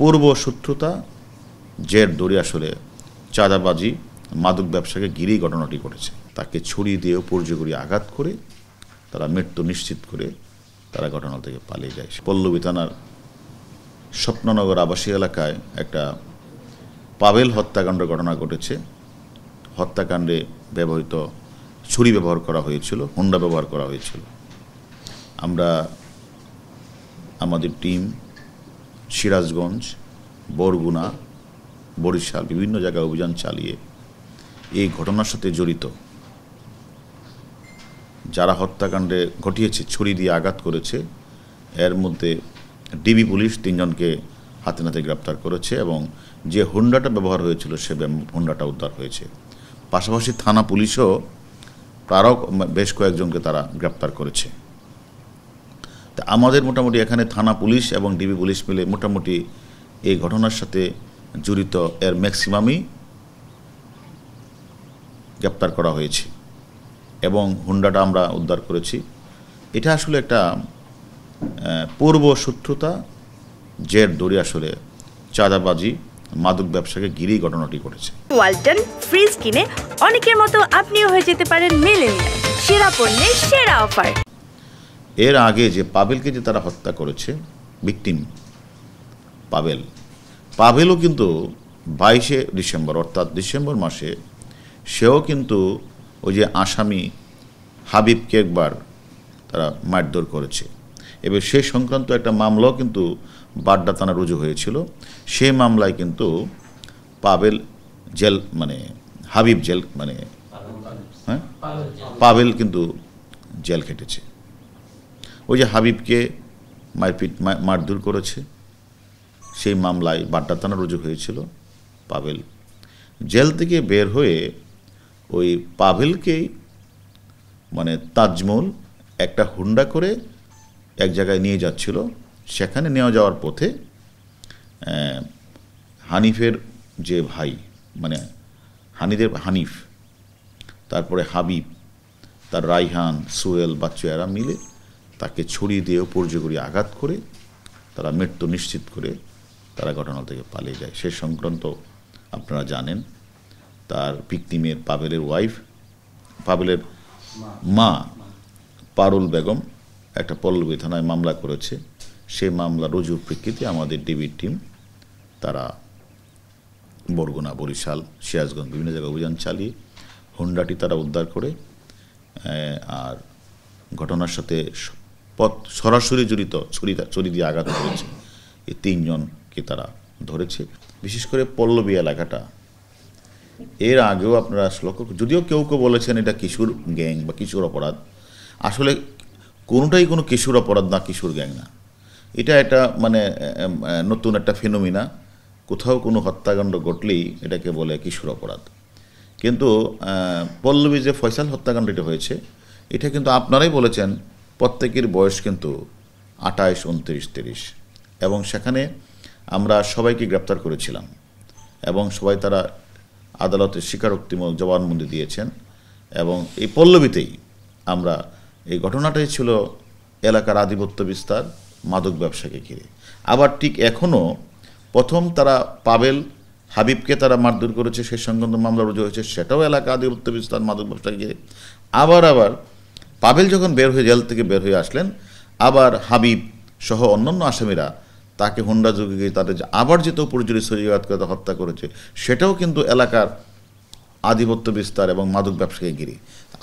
পূর্ব শত্রুতা জের দড়ি আসলে চাঁদাবাজি মাদক ব্যবসাকে গিরেই ঘটনাটি ঘটেছে তাকে ছুরি দিয়ে উপর্যকরী আঘাত করে তারা মৃত্যু নিশ্চিত করে তারা ঘটনা থেকে পালিয়ে যায় পল্লবী থানার স্বপ্ননগর আবাসী এলাকায় একটা পাবেল হত্যাকাণ্ডের ঘটনা ঘটেছে হত্যাকাণ্ডে ব্যবহৃত ছুরি ব্যবহার করা হয়েছিল হুন্ডা ব্যবহার করা হয়েছিল আমরা আমাদের টিম সিরাজগঞ্জ বরগুনা বরিশাল বিভিন্ন জায়গায় অভিযান চালিয়ে এই ঘটনার সাথে জড়িত যারা হত্যাকাণ্ডে ঘটিয়েছে ছুরি দিয়ে আঘাত করেছে এর মধ্যে ডিবি পুলিশ তিনজনকে হাতে নাতে গ্রেপ্তার করেছে এবং যে হুন্ডাটা ব্যবহার হয়েছিল সে হুন্ডাটা উদ্ধার হয়েছে পাশাপাশি থানা পুলিশও তারাও বেশ কয়েকজনকে তারা গ্রেপ্তার করেছে তা আমাদের মোটামুটি এখানে থানা পুলিশ এবং ডিবি পুলিশ মিলে মোটামুটি এই ঘটনার সাথে জড়িত এর ম্যাক্সিমামই গ্রেপ্তার করা হয়েছে এবং হুন্ডাটা আমরা উদ্ধার করেছি এটা আসলে একটা পূর্ব শত্রুতা জের দড়ি আসলে চাঁদাবাজি মাদক ব্যবসাকে ঘিরেই ঘটনাটি ঘটেছে ওয়ালটন ফ্রিজ কিনে অনেকের মতো আপনিও হয়ে যেতে পারেন মেলেনিয়া সেরা পণ্যের সেরা অফার এর আগে যে পাবেলকে যে তারা হত্যা করেছে ভিকটিম পাবেল পাবেলও কিন্তু বাইশে ডিসেম্বর অর্থাৎ ডিসেম্বর মাসে সেও কিন্তু ওই যে আসামি হাবিবকে একবার তারা মারধর করেছে এবার সে সংক্রান্ত একটা মামলাও কিন্তু বাড্ডা থানা রুজু হয়েছিল সে মামলায় কিন্তু পাবেল জেল মানে হাবিব জেল মানে হ্যাঁ পাবেল কিন্তু জেল খেটেছে ওই যে হাবিবকে মারপিট মারধর করেছে সেই মামলায় বাড্ডা থানা রুজু হয়েছিল পাভেল জেল থেকে বের হয়ে ওই পাভেলকেই মানে তাজমহল একটা হুন্ডা করে এক জায়গায় নিয়ে যাচ্ছিল সেখানে নেওয়া যাওয়ার পথে হানিফের যে ভাই মানে হানিদের হানিফ তারপরে হাবিব তার রাইহান সোহেল বাচ্চু এরা মিলে তাকে ছড়ি দিয়ে পর্যকরী আঘাত করে তারা মৃত্যু নিশ্চিত করে তারা ঘটনা থেকে পালিয়ে যায় সে সংক্রান্ত আপনারা জানেন তার ভিকটিমের পাবেলের ওয়াইফ পাবেলের মা পারুল বেগম একটা পল্লবী থানায় মামলা করেছে সেই মামলা রুজুর প্রেক্ষিতে আমাদের ডিবির টিম তারা বরগুনা বরিশাল সিরাজগঞ্জ বিভিন্ন জায়গায় অভিযান চালিয়ে হুন্ডাটি তারা উদ্ধার করে আর ঘটনার সাথে পথ সরাসরি জড়িত ছুরি ছুরি দিয়ে আঘাত করেছে এই তিনজনকে তারা ধরেছে বিশেষ করে পল্লবী এলাকাটা এর আগেও আপনারা লক্ষ্য যদিও কেউ কেউ বলেছেন এটা কিশোর গ্যাং বা কিশোর অপরাধ আসলে কোনোটাই কোনো কিশোর অপরাধ না কিশোর গ্যাং না এটা একটা মানে নতুন একটা ফেনোমিনা কোথাও কোনো হত্যাকাণ্ড ঘটলেই এটাকে বলে কিশোর অপরাধ কিন্তু পল্লবী যে ফয়সাল হত্যাকাণ্ডটি হয়েছে এটা কিন্তু আপনারাই বলেছেন প্রত্যেকের বয়স কিন্তু আটাইশ উনত্রিশ তিরিশ এবং সেখানে আমরা সবাইকে গ্রেপ্তার করেছিলাম এবং সবাই তারা আদালতের স্বীকারোক্তিমূলক জবানবন্দি দিয়েছেন এবং এই পল্লবীতেই আমরা এই ঘটনাটাই ছিল এলাকার আধিপত্য বিস্তার মাদক ব্যবসাকে ঘিরে আবার ঠিক এখনও প্রথম তারা পাবেল হাবিবকে তারা মারধর করেছে সে সংক্রান্ত মামলা রুজু হয়েছে সেটাও এলাকা আধিপত্য বিস্তার মাদক ব্যবসাকে ঘিরে আবার আবার পাবেল যখন বের হয়ে জেল থেকে বের হয়ে আসলেন আবার হাবিব সহ অন্যান্য আসামিরা তাকে হুন্ডা যুগে গিয়ে তাদের আবার যে তৌপুরজুরি করে হত্যা করেছে সেটাও কিন্তু এলাকার আধিপত্য বিস্তার এবং মাদক ব্যবসাকে ঘিরে